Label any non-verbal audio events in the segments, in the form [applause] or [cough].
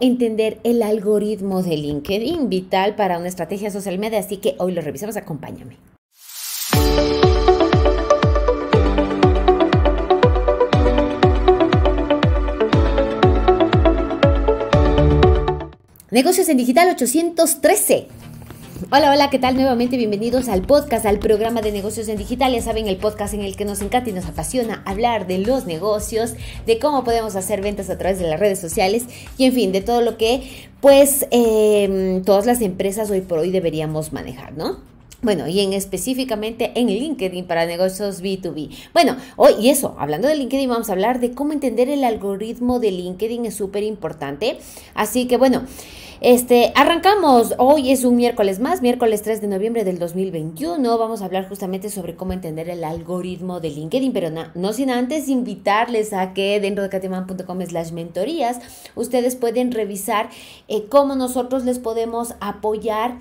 entender el algoritmo de LinkedIn, vital para una estrategia social media, así que hoy lo revisamos, acompáñame. Negocios en Digital 813. Hola, hola, ¿qué tal? Nuevamente bienvenidos al podcast, al programa de negocios en digital. Ya saben, el podcast en el que nos encanta y nos apasiona hablar de los negocios, de cómo podemos hacer ventas a través de las redes sociales y en fin, de todo lo que pues em, todas las empresas hoy por hoy deberíamos manejar, ¿no? Bueno, y en específicamente en LinkedIn para negocios B2B. Bueno, hoy y eso, hablando de LinkedIn, vamos a hablar de cómo entender el algoritmo de LinkedIn, es súper importante. Así que bueno, este, arrancamos. Hoy es un miércoles más, miércoles 3 de noviembre del 2021. Vamos a hablar justamente sobre cómo entender el algoritmo de LinkedIn, pero no, sin antes invitarles a que dentro de es las mentorías, ustedes pueden revisar eh, cómo nosotros les podemos apoyar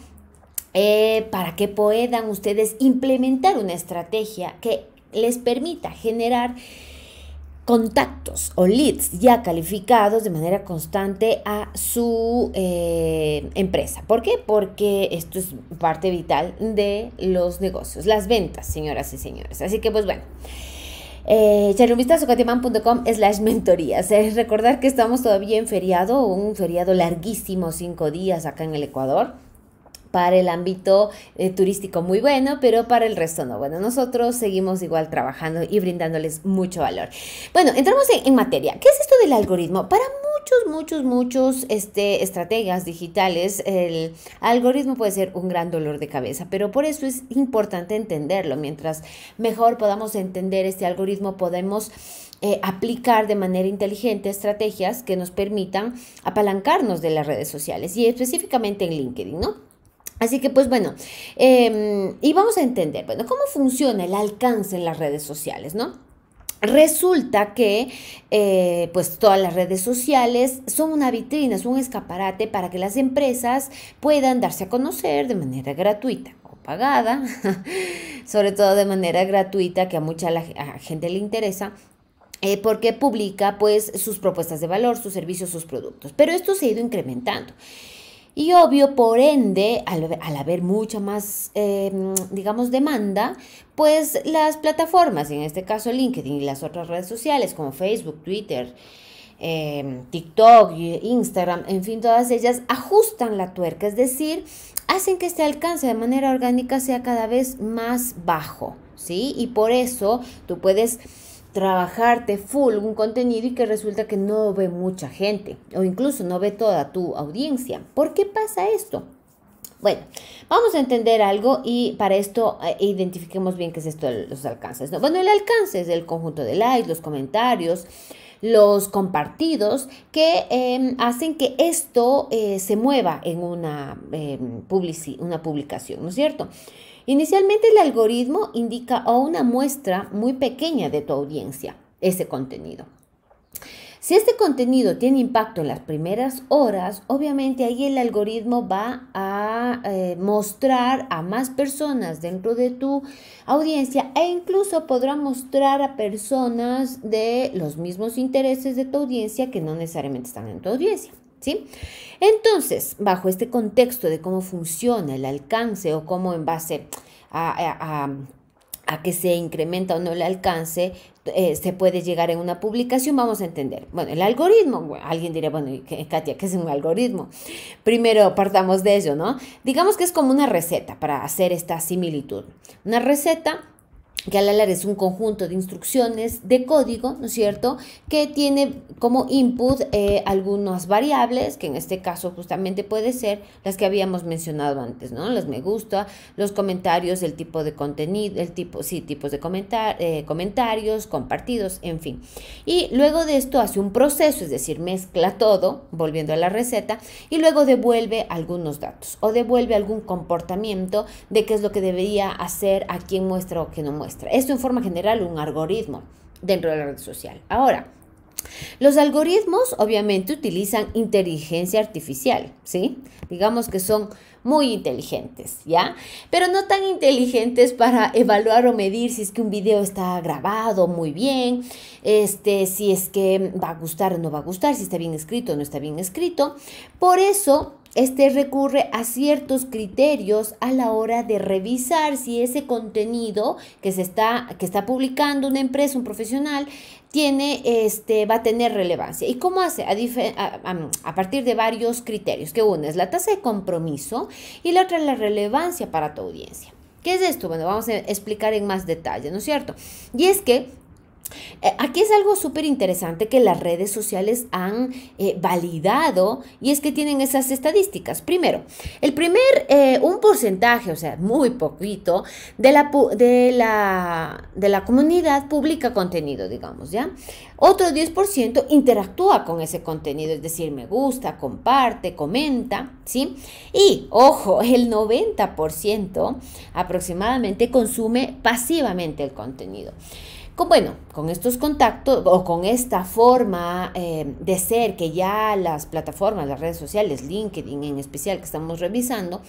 eh, para que puedan ustedes implementar una estrategia que les permita generar contactos o leads ya calificados de manera constante a su eh, empresa. ¿Por qué? Porque esto es parte vital de los negocios, las ventas, señoras y señores. Así que pues bueno. Eh, slash mentorías. Eh. recordar que estamos todavía en feriado, un feriado larguísimo, cinco días acá en el Ecuador para el ámbito eh, turístico muy bueno, pero para el resto no. Bueno, nosotros seguimos igual trabajando y brindándoles mucho valor. Bueno, entramos en, materia. ¿Qué es esto del algoritmo? Para muchos, muchos, muchos este, estrategas digitales, el algoritmo puede ser un gran dolor de cabeza, pero por eso es importante entenderlo. Mientras mejor podamos entender este algoritmo, podemos eh, aplicar de manera inteligente estrategias que nos permitan apalancarnos de las redes sociales y específicamente en LinkedIn, ¿no? Así que pues bueno, em, y vamos a entender, bueno, cómo funciona el alcance en las redes sociales, ¿no? Resulta que eh, pues todas las redes sociales son una vitrina, son un escaparate para que las empresas puedan darse a conocer de manera gratuita o pagada, [laughs] sobre todo de manera gratuita que a mucha gente le interesa, eh, porque publica pues sus propuestas de valor, sus servicios, sus productos. Pero esto se ha ido incrementando. Y obvio, por ende, al, haber mucha más, eh, digamos, demanda, pues las plataformas, en este caso LinkedIn y las otras redes sociales como Facebook, Twitter, em, TikTok, Instagram, en fin, todas ellas ajustan la tuerca, es decir, hacen que este alcance de manera orgánica sea cada vez más bajo, ¿sí? Y por eso tú puedes trabajarte full un contenido y que resulta que no ve mucha gente o incluso no ve toda tu audiencia. ¿Por qué pasa esto? Bueno, vamos a entender algo y para esto eh, identifiquemos bien qué es esto de los alcances. ¿no? Bueno, el alcance es el conjunto de likes, los comentarios, los compartidos que em, hacen que esto eh, se mueva en una, em, una publicación, ¿no es cierto? Inicialmente el algoritmo indica a una muestra muy pequeña de tu audiencia ese contenido. Si este contenido tiene impacto en las primeras horas, obviamente ahí el algoritmo va a eh, mostrar a más personas dentro de tu audiencia e incluso podrá mostrar a personas de los mismos intereses de tu audiencia que no necesariamente están en tu audiencia, ¿sí? Entonces, bajo este contexto de cómo funciona el alcance o cómo en base a, que se incrementa o no el alcance, eh, se puede llegar en una publicación, vamos a entender. Bueno, el algoritmo, alguien dirá, bueno, Katia, ¿qué es un algoritmo? Primero partamos de ello, ¿no? Digamos que es como una receta para hacer esta similitud. Una receta que al alar es un conjunto de instrucciones de código, ¿no es cierto?, que tiene como input eh, algunas variables, que en este caso justamente puede ser las que habíamos mencionado antes, ¿no? las me gusta, los comentarios, el tipo de contenido, el tipo, sí, tipos de comentar, eh, comentarios, compartidos, en fin. Y luego de esto hace un proceso, es decir, mezcla todo, volviendo a la receta, y luego devuelve algunos datos o devuelve algún comportamiento de qué es lo que debería hacer, a quién muestra o qué no muestra esto en forma general, un algoritmo dentro de la red social. Ahora, los algoritmos obviamente utilizan inteligencia artificial, ¿sí? Digamos que son muy inteligentes, ¿ya? Pero no tan inteligentes para evaluar o medir si es que un video está grabado muy bien, este, si es que va a gustar o no va a gustar, si está bien escrito o no está bien escrito. Por eso este recurre a ciertos criterios a la hora de revisar si ese contenido que se está, que está publicando una empresa, un profesional, tiene, este, va a tener relevancia. ¿Y cómo hace? A, partir de varios criterios, que una es la tasa de compromiso y la otra es la relevancia para tu audiencia. ¿Qué es esto? Bueno, vamos a explicar en más detalle, ¿no es cierto? Y es que eh, aquí es algo súper interesante que las redes sociales han eh, validado y es que tienen esas estadísticas. Primero, el primer, eh, un porcentaje, o sea, muy poquito, de la, de la, de la comunidad publica contenido, digamos, ¿ya? Otro 10% interactúa con ese contenido, es decir, me gusta, comparte, comenta, ¿sí? Y, ojo, el 90% aproximadamente consume pasivamente el contenido bueno, con estos contactos o con esta forma eh, de ser que ya las plataformas, las redes sociales, LinkedIn en especial que estamos revisando,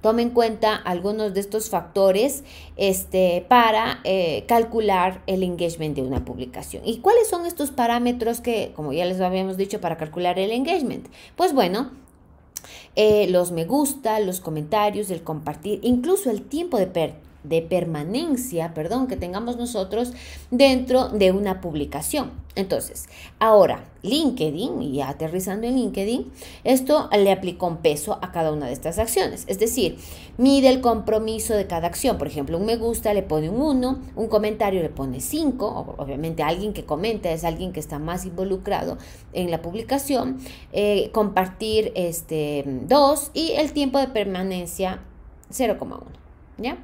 tomen en cuenta algunos de estos factores este, para eh, calcular el engagement de una publicación. ¿Y cuáles son estos parámetros que, como ya les habíamos dicho, para calcular el engagement? Pues bueno, eh, los me gusta, los comentarios, el compartir, incluso el tiempo de, perto de permanencia, perdón, que tengamos nosotros dentro de una publicación. Entonces, ahora, LinkedIn, y ya aterrizando en LinkedIn, esto le aplica un peso a cada una de estas acciones. Es decir, mide el compromiso de cada acción. Por ejemplo, un me gusta le pone un 1, un comentario le pone 5. Obviamente, alguien que comenta es alguien que está más involucrado en la publicación. Eh, compartir este 2 y el tiempo de permanencia 0,1. ¿Ya?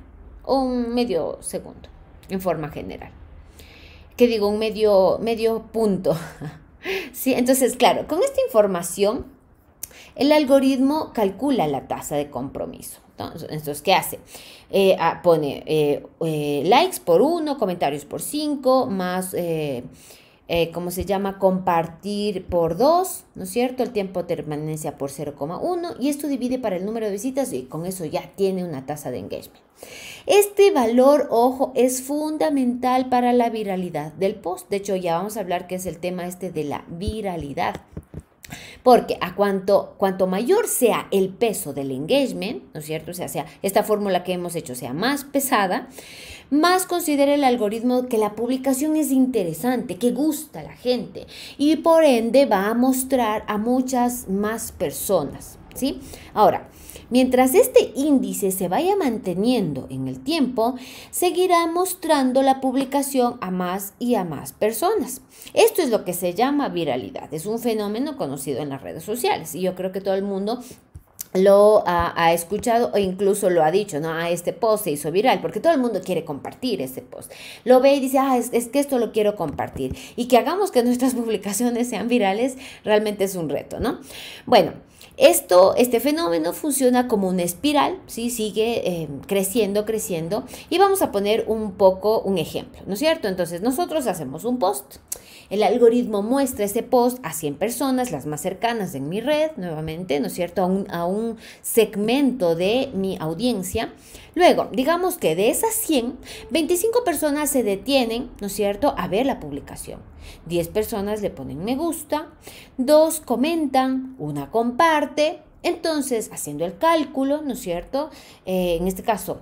un medio segundo en forma general. Que digo, un medio, medio punto. [laughs] sí, entonces, claro, con esta información, el algoritmo calcula la tasa de compromiso. Entonces, ¿qué hace? Eh, ah, pone eh, eh, likes por uno, comentarios por cinco, más eh, ¿cómo se llama? Compartir por 2, ¿no es cierto? El tiempo de permanencia por 0,1 y esto divide para el número de visitas y con eso ya tiene una tasa de engagement. Este valor, ojo, es fundamental para la viralidad del post. De hecho, ya vamos a hablar que es el tema este de la viralidad. Porque a cuanto, cuanto mayor sea el peso del engagement, ¿no es cierto? O sea, sea esta fórmula que hemos hecho sea más pesada, más considera el algoritmo que la publicación es interesante, que gusta a la gente y por ende va a mostrar a muchas más personas. ¿sí? Ahora, mientras este índice se vaya manteniendo en el tiempo, seguirá mostrando la publicación a más y a más personas. Esto es lo que se llama viralidad. Es un fenómeno conocido en las redes sociales y yo creo que todo el mundo lo ha, escuchado o incluso lo ha dicho, ¿no? A ah, este post se hizo viral, porque todo el mundo quiere compartir ese post. Lo ve y dice, ah, es, que esto lo quiero compartir. Y que hagamos que [laughs] nuestras publicaciones sean virales, realmente es un reto, ¿no? Bueno, esto, este fenómeno funciona como una espiral, ¿sí? Sigue em, creciendo, creciendo. Y vamos a poner un poco un ejemplo, ¿no es cierto? Entonces, nosotros hacemos un post. El algoritmo muestra ese post a 100 personas, las más cercanas en mi red, nuevamente, ¿no es cierto? a un segmento de mi audiencia. Luego, digamos que de esas 100, 25 personas se detienen, ¿no es cierto?, a ver la publicación. 10 personas le ponen me gusta, 2 comentan, una comparte. Entonces, haciendo el cálculo, ¿no es cierto? Eh, en este caso,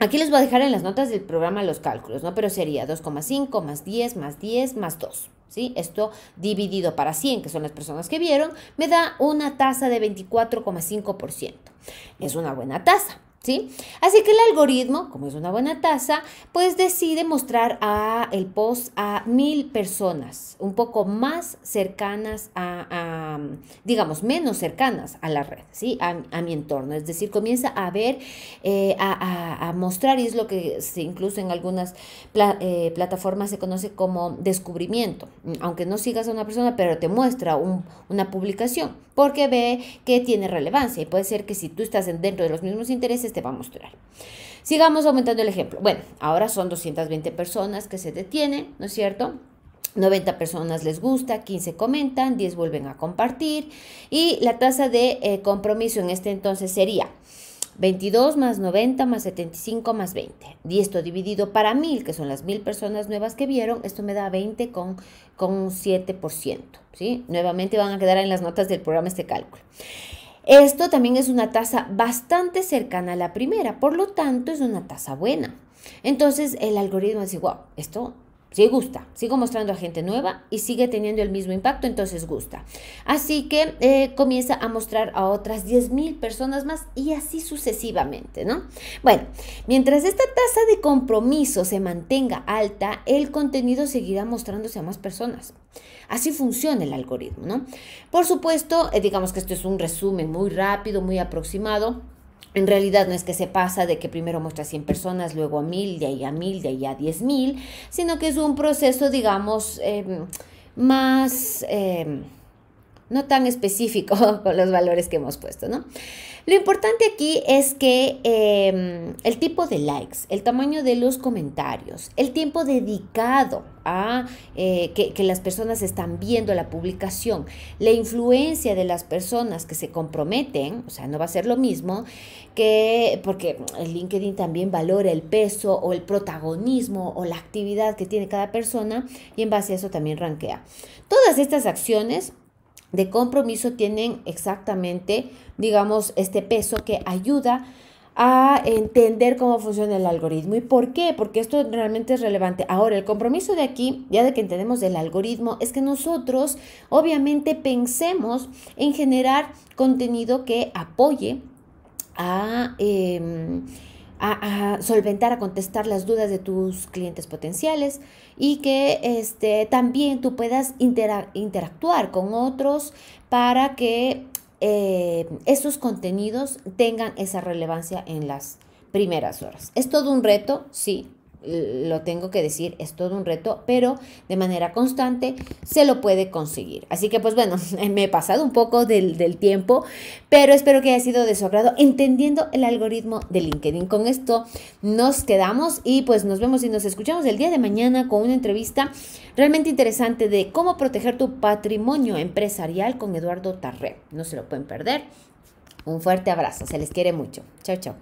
Aquí les voy a dejar en las notas del programa los cálculos, ¿no? Pero sería 2,5 más 10 más 10 más 2. Esto dividido para 100, que son las personas que vieron, me da una tasa de 24,5%. Es una buena tasa. ¿Sí? Así que el algoritmo, como es una buena tasa, pues decide mostrar a el post a mil personas, un poco más cercanas a, digamos, menos cercanas a la red, ¿sí? A, mi entorno. Es decir, comienza a ver, eh, a, mostrar, y es lo que incluso en algunas eh, plataformas se conoce como descubrimiento. Aunque no sigas a una persona, pero te muestra una publicación, porque ve que tiene relevancia. Y puede ser que si tú estás dentro de los mismos intereses, te va a mostrar. Sigamos aumentando el ejemplo. Bueno, ahora son 220 personas que se detienen, ¿no es cierto? 90 personas les gusta, 15 comentan, 10 vuelven a compartir y la tasa de eh, compromiso en este entonces sería 22 más 90 más 75 más 20. Y esto dividido para 1000, que son las 1000 personas nuevas que vieron, esto me da 20 con, con un 7%. ¿sí? Nuevamente van a quedar en las notas del programa este cálculo. Esto también es una tasa bastante cercana a la primera, por lo tanto es una tasa buena. Entonces el algoritmo dice, wow, esto si gusta, sigo mostrando a gente nueva y sigue teniendo el mismo impacto, entonces gusta. Así que eh, comienza a mostrar a otras 10.000 personas más y así sucesivamente, ¿no? Bueno, mientras esta tasa de compromiso se mantenga alta, el contenido seguirá mostrándose a más personas. Así funciona el algoritmo, ¿no? Por supuesto, eh, digamos que esto es un resumen muy rápido, muy aproximado en realidad no es que se pasa de que primero muestra 100 personas, luego a 1000, de ahí a 1000, de ahí a 10000, sino que es un proceso, digamos, em, más, em, no tan específico [laughs] con los valores que hemos puesto, ¿no? Lo importante aquí es que em, el tipo de likes, el tamaño de los comentarios, el tiempo dedicado a eh, que, las personas están viendo la publicación, la influencia de las personas que se comprometen, o sea, no va a ser lo mismo que, porque el LinkedIn también valora el peso o el protagonismo o la actividad que tiene cada persona y en base a eso también rankea. Todas estas acciones de compromiso tienen exactamente, digamos, este peso que ayuda a entender cómo funciona el algoritmo. ¿Y por qué? Porque esto realmente es relevante. Ahora, el compromiso de aquí, ya de que entendemos el algoritmo, es que nosotros obviamente pensemos en generar contenido que apoye a... Em, a, solventar, a contestar las dudas de tus clientes potenciales y que este, también tú puedas interactuar con otros para que eh, esos contenidos tengan esa relevancia en las primeras horas. Es todo un reto, sí, lo tengo que decir, es todo un reto, pero de manera constante se lo puede conseguir. Así que pues bueno, [laughs] me he pasado un poco del, tiempo, pero espero que haya sido de su agrado entendiendo el algoritmo de LinkedIn. Con esto nos quedamos y pues nos vemos y nos escuchamos el día de mañana con una entrevista realmente interesante de cómo proteger tu patrimonio empresarial con Eduardo Tarré. No se lo pueden perder. Un fuerte abrazo, se les quiere mucho. Chao, chao.